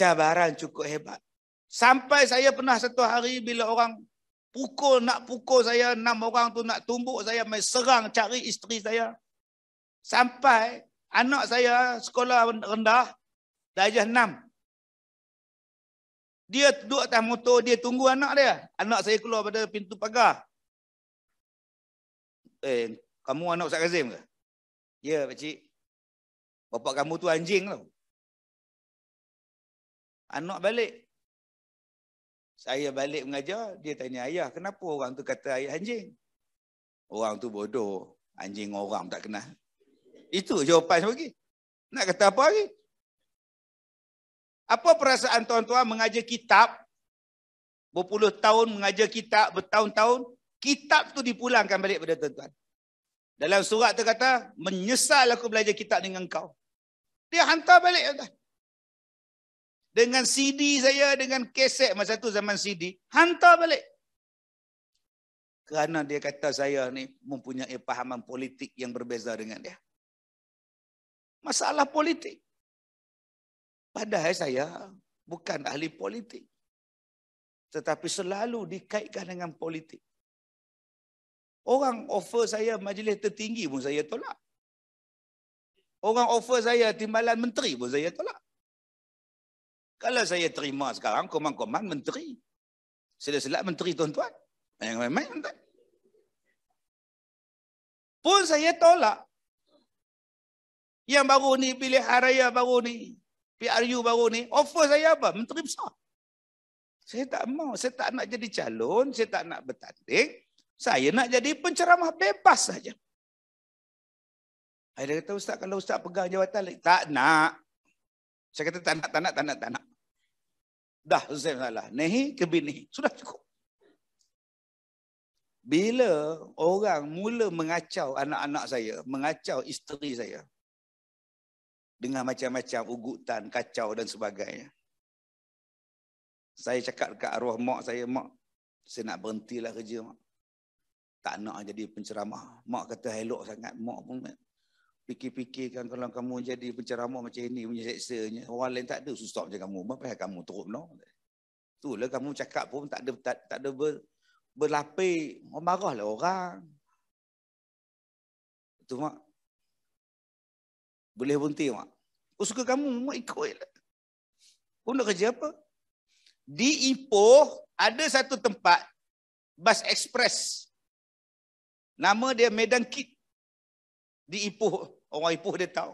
cabaran cukup hebat. Sampai saya pernah satu hari bila orang pukul, nak pukul saya, enam orang tu nak tumbuk saya, main serang cari isteri saya. Sampai anak saya sekolah rendah, darjah enam. Dia duduk atas motor, dia tunggu anak dia. Anak saya keluar pada pintu pagar. Eh, kamu anak Ustaz Kazim ke? Ya, Pakcik. Bapak kamu tu anjing tau. Anak balik. Saya balik mengajar, dia tanya ayah, kenapa orang tu kata ayah anjing? Orang tu bodoh. Anjing orang tak kenal. Itu jawapan saya bagi. Nak kata apa lagi? Apa perasaan tuan-tuan mengajar kitab? Berpuluh tahun mengajar kitab, bertahun-tahun. Kitab tu dipulangkan balik pada tuan-tuan. Dalam surat tu kata, menyesal aku belajar kitab dengan kau. Dia hantar balik tuan-tuan dengan CD saya, dengan keset masa tu zaman CD, hantar balik. Kerana dia kata saya ni mempunyai pahaman politik yang berbeza dengan dia. Masalah politik. Padahal saya bukan ahli politik. Tetapi selalu dikaitkan dengan politik. Orang offer saya majlis tertinggi pun saya tolak. Orang offer saya timbalan menteri pun saya tolak. Kalau saya terima sekarang komang-komang menteri. Selat-selat menteri tuan-tuan. Yang main-main tuan-tuan. Pun saya tolak. Yang baru ni pilih haraya baru ni. PRU baru ni. Offer saya apa? Menteri besar. Saya tak mau. Saya tak nak jadi calon. Saya tak nak bertanding. Saya nak jadi penceramah bebas saja. Saya kata, Ustaz, kalau Ustaz pegang jawatan lagi. Tak nak. Saya kata, tak nak, tak nak, tak nak, tak nak. Dah selesai salah. Nehi ke binihi. Sudah cukup. Bila orang mula mengacau anak-anak saya, mengacau isteri saya. Dengan macam-macam ugutan, kacau dan sebagainya. Saya cakap dekat arwah mak saya, mak, saya nak berhentilah kerja mak. Tak nak jadi penceramah. Mak kata helok sangat, mak pun fikir-fikirkan kalau kamu jadi penceramah macam ini punya seksanya orang lain tak ada susah macam kamu apa yang kamu teruk no itulah kamu cakap pun tak ada tak, tak ada ber, berlapik marahlah orang lah tu mak boleh berhenti mak aku oh, suka kamu mak ikutlah pun nak kerja apa di Ipoh ada satu tempat bas ekspres nama dia Medan Kit di Ipoh Orang Ipoh dia tahu.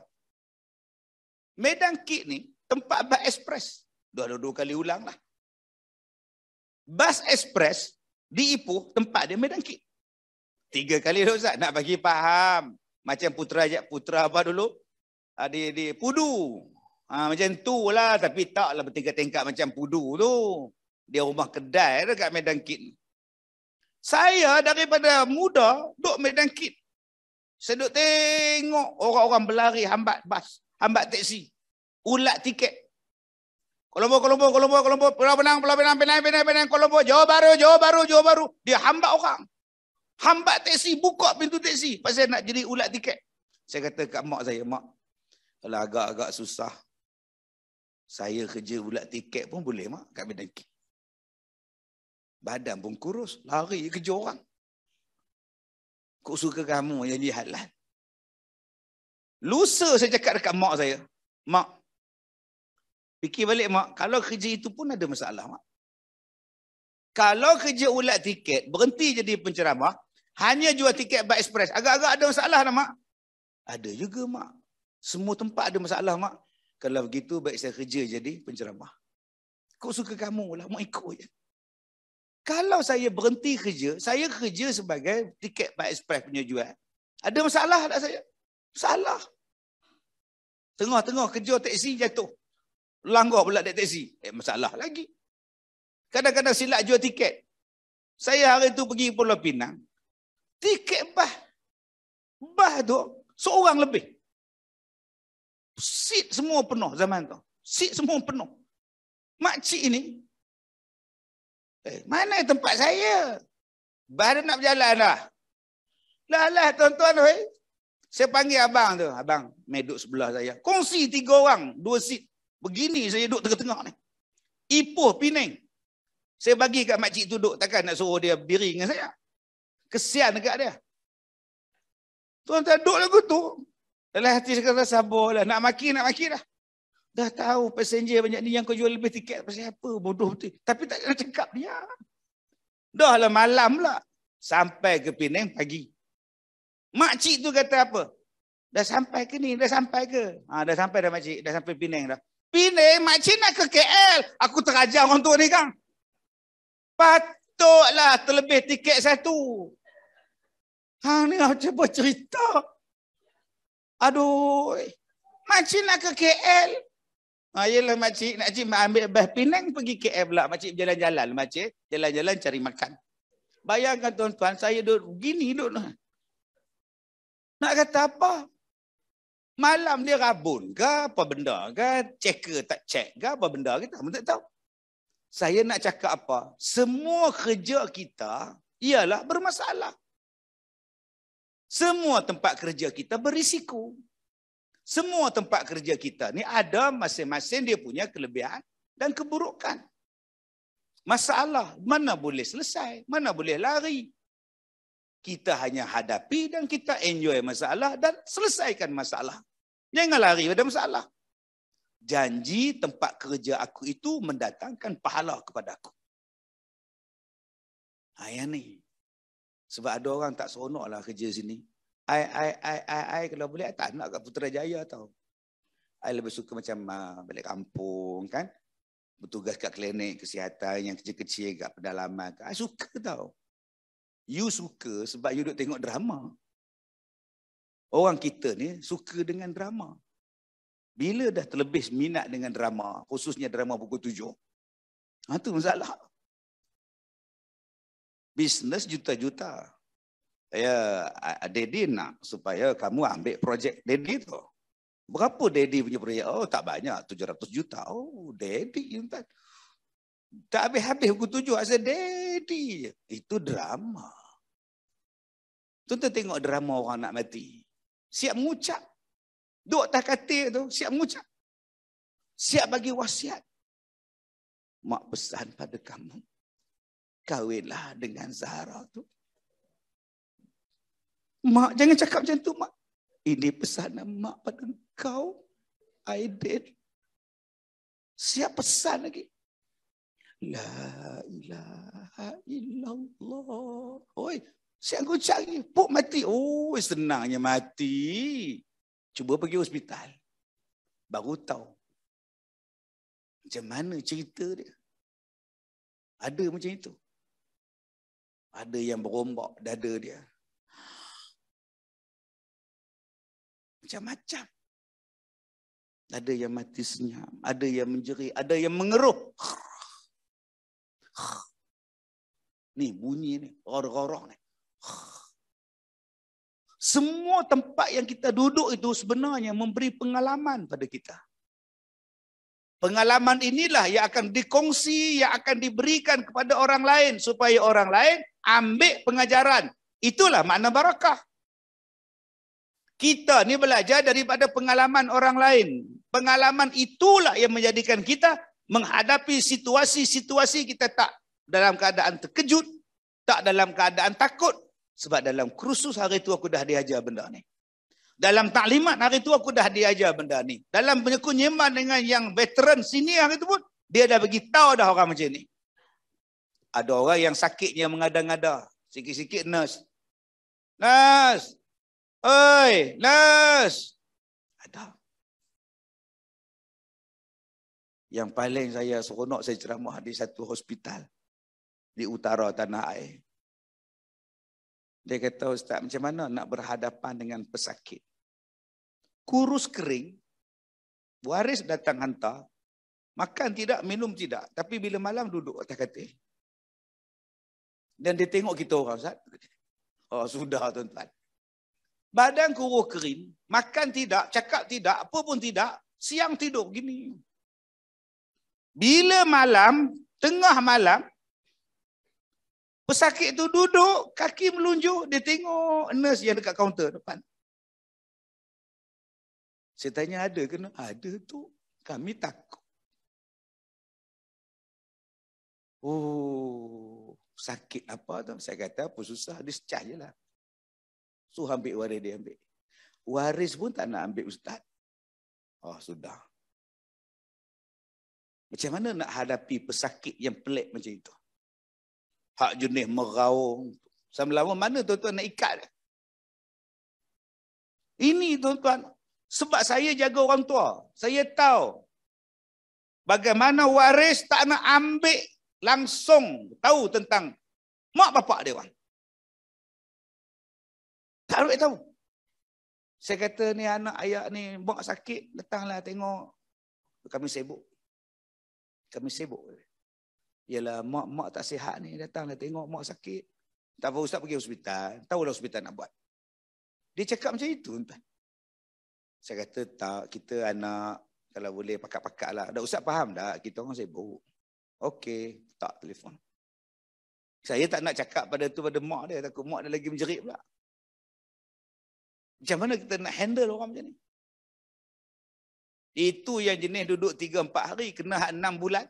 Medan Kit ni tempat bas ekspres. Dua, dua dua kali ulang lah. Bas ekspres di Ipoh tempat dia Medan Kit. Tiga kali dulu lah, Ustaz nak bagi faham. Macam putra ajak putra apa dulu? Ada ah, di Pudu. Ha, macam tu lah tapi taklah bertingkat tingkat macam Pudu tu. Dia rumah kedai dekat Medan Kit ni. Saya daripada muda duduk Medan Kit. Saya duduk tengok orang-orang berlari hambat bas, hambat teksi. Ulat tiket. Kolombo, Kolombo, Kolombo, Kolombo. Pulau Penang, Pulau Penang, Penang, Penang, Penang, Kolombo. Johor Baru, Johor Baru, Johor Baru. Dia hambat orang. Hambat teksi, buka pintu teksi. Pasal nak jadi ulat tiket. Saya kata kat mak saya, mak. Kalau agak-agak susah. Saya kerja ulat tiket pun boleh, mak. Kat Penang. Badan pun kurus. Lari kerja orang. Kok suka kamu jadi ya, halal. Lusa saya cakap dekat mak saya. Mak. Fikir balik mak. Kalau kerja itu pun ada masalah mak. Kalau kerja ulat tiket. Berhenti jadi penceramah. Hanya jual tiket by express. Agak-agak ada masalah lah mak. Ada juga mak. Semua tempat ada masalah mak. Kalau begitu baik saya kerja jadi penceramah. Kok suka kamu lah. Mak ikut je. Kalau saya berhenti kerja, saya kerja sebagai tiket Pak Express punya jual. Ada masalah tak saya? Salah. Tengah-tengah kerja teksi jatuh. Langgar pula dek teksi. Eh, masalah lagi. Kadang-kadang silap jual tiket. Saya hari tu pergi Pulau Pinang. Tiket bah. Bah tu seorang lebih. Seat semua penuh zaman tu. Seat semua penuh. Makcik ini Eh, mana tempat saya? Baru nak berjalan dah. Lah lah tuan-tuan. Eh. Saya panggil abang tu. Abang, main duduk sebelah saya. Kongsi tiga orang. Dua seat. Begini saya duduk tengah-tengah ni. Ipoh, Pening. Saya bagi kat makcik tu duduk. Takkan nak suruh dia berdiri dengan saya. Kesian dekat dia. Tuan-tuan duduk lagu tu. Dalam hati saya kata sabarlah. Nak maki, nak maki dah. Dah tahu passenger banyak ni yang kau jual lebih tiket pasal apa bodoh betul. Tapi tak nak cakap dia. Dah lah malam pula. Sampai ke Penang pagi. Makcik tu kata apa? Dah sampai ke ni? Dah sampai ke? Ha, dah sampai dah makcik. Dah sampai Penang dah. Penang makcik nak ke KL. Aku terajar orang tua ni kan. Patutlah terlebih tiket satu. Ha, ni lah macam bercerita. Aduh. Makcik nak ke KL. Ha, ah, yelah makcik, nak cik ambil bas Penang pergi KL pula. Makcik jalan-jalan, makcik. Jalan-jalan cari makan. Bayangkan tuan-tuan, saya duduk begini duduk. Nak. nak kata apa? Malam dia rabun ke apa benda ke? Check ke tak cek, ke apa benda ke? Tak, tak tahu. Saya nak cakap apa? Semua kerja kita ialah bermasalah. Semua tempat kerja kita berisiko. Semua tempat kerja kita ni ada masing-masing dia punya kelebihan dan keburukan. Masalah mana boleh selesai, mana boleh lari. Kita hanya hadapi dan kita enjoy masalah dan selesaikan masalah. Jangan lari pada masalah. Janji tempat kerja aku itu mendatangkan pahala kepada aku. Ayah ni. Sebab ada orang tak seronoklah kerja sini. I I I I I kalau boleh I tak nak kat jaya tau. I lebih suka macam uh, balik kampung kan. Bertugas kat klinik kesihatan yang kecil-kecil kat pedalaman. Kan? I suka tau. You suka sebab you duduk tengok drama. Orang kita ni suka dengan drama. Bila dah terlebih minat dengan drama, khususnya drama pukul tujuh, itu ha, masalah. Bisnes juta-juta ya daddy nak supaya kamu ambil projek daddy tu. Berapa daddy punya projek? Oh, tak banyak, 700 juta. Oh, daddy impact. Tak habis-habis aku tujuh asal daddy. Itu drama. Tonton tengok drama orang nak mati. Siap mengucap. Duk tak kata tu, siap mengucap. Siap bagi wasiat. Mak pesan pada kamu. Kawinlah dengan Zahra tu. Mak jangan cakap macam tu mak. Ini pesanan mak pada kau. I did. Siap pesan lagi. La ilaha illallah. Oi, siap kau cari. Puk mati. Oh, senangnya mati. Cuba pergi hospital. Baru tahu. Macam mana cerita dia. Ada macam itu. Ada yang berombak dada dia. macam-macam. Ada yang mati senyap, ada yang menjerit, ada yang mengeruh. Ni bunyi ni, gorok-gorok ni. Semua tempat yang kita duduk itu sebenarnya memberi pengalaman pada kita. Pengalaman inilah yang akan dikongsi, yang akan diberikan kepada orang lain supaya orang lain ambil pengajaran. Itulah makna barakah. Kita ni belajar daripada pengalaman orang lain. Pengalaman itulah yang menjadikan kita menghadapi situasi-situasi kita tak dalam keadaan terkejut, tak dalam keadaan takut. Sebab dalam kursus hari itu aku dah diajar benda ni. Dalam taklimat hari itu aku dah diajar benda ni. Dalam penyekunyeman dengan yang veteran sini hari itu pun, dia dah bagi tahu dah orang macam ni. Ada orang yang sakitnya mengada-ngada. Sikit-sikit nurse. Nurse. Oi, nurse. Ada. Yang paling saya seronok saya ceramah di satu hospital. Di utara tanah air. Dia kata, Ustaz macam mana nak berhadapan dengan pesakit? Kurus kering. Waris datang hantar. Makan tidak, minum tidak. Tapi bila malam duduk atas katil. Dan dia tengok kita orang, Ustaz. Oh, sudah tuan-tuan badan kurus kering, makan tidak, cakap tidak, apa pun tidak, siang tidur gini. Bila malam, tengah malam, pesakit tu duduk, kaki melunjuk, dia tengok nurse yang dekat kaunter depan. Saya tanya ada ke? Ada tu. Kami takut. Oh, sakit apa tu? Saya kata apa susah, discharge je lah. Suruh ambil waris dia ambil. Waris pun tak nak ambil ustaz. Oh, sudah. Macam mana nak hadapi pesakit yang pelik macam itu? Hak jenis meraung. sama lama mana tuan-tuan nak ikat dia? Ini tuan-tuan. Sebab saya jaga orang tua. Saya tahu. Bagaimana waris tak nak ambil langsung. Tahu tentang mak bapak dia orang. Tak ada tahu. Saya kata ni anak ayah ni buat sakit, letanglah tengok. Kami sibuk. Kami sibuk. Yalah mak mak tak sihat ni datanglah tengok mak sakit. Tak apa ustaz pergi hospital, tahu lah hospital nak buat. Dia cakap macam itu tuan. Saya kata tak kita anak kalau boleh pakat-pakat lah. Dah usah faham dah. Kita orang sibuk. Okey. Tak telefon. Saya tak nak cakap pada tu pada mak dia. Takut mak dia lagi menjerit pula. Macam mana kita nak handle orang macam ni? Itu yang jenis duduk 3-4 hari, kena 6 bulan.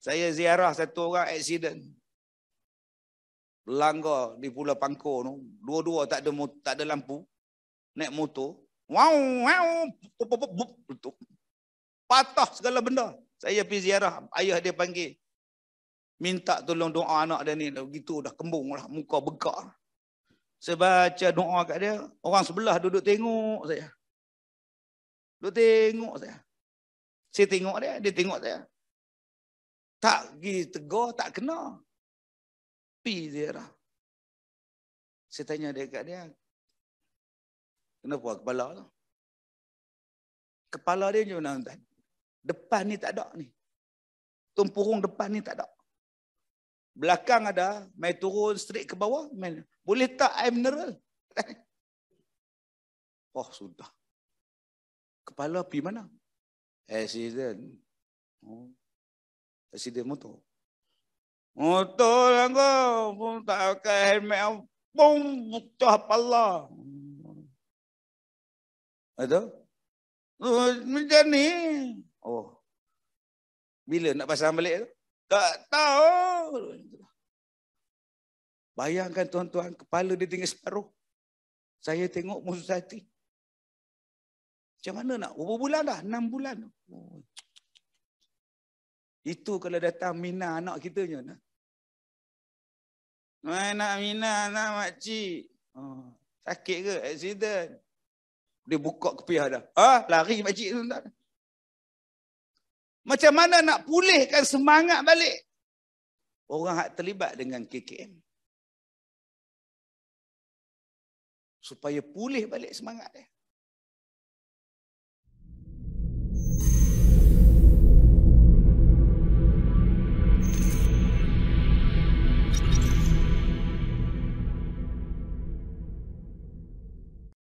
Saya ziarah satu orang accident. Langgar di Pulau Pangkor tu, dua-dua tak ada tak ada lampu, naik motor, wow, wow, pop, pop, pop, pop, patah segala benda. Saya pergi ziarah, ayah dia panggil, minta tolong doa anak dia ni, begitu dah kembung lah, muka bekak. Saya baca doa kat dia, orang sebelah duduk tengok saya. Duduk tengok saya. Saya tengok dia, dia tengok saya. Tak pergi tegur, tak kena. pi dia lah. Saya tanya dia kat dia, kenapa kepala tu? Kepala dia macam mana? Depan ni tak ada ni. Tumpurung depan ni tak ada belakang ada mai turun straight ke bawah main. boleh tak air mineral oh sudah kepala pi mana accident oh accident motor motor langgo pun tak pakai helmet pun putus kepala ada oh, macam ni oh bila nak pasang balik tu tak tahu. Bayangkan tuan-tuan, kepala dia tinggal separuh. Saya tengok musuh hati. Macam mana nak? Berapa bulan dah? Enam bulan. Oh. Itu kalau datang Mina anak kita je. Nak? Mana Mina anak makcik? Oh. Sakit ke? Accident. Dia buka kepiah dah. Ah, lari makcik tu. Tak? Macam mana nak pulihkan semangat balik? Orang hak terlibat dengan KKM. Supaya pulih balik semangat dia.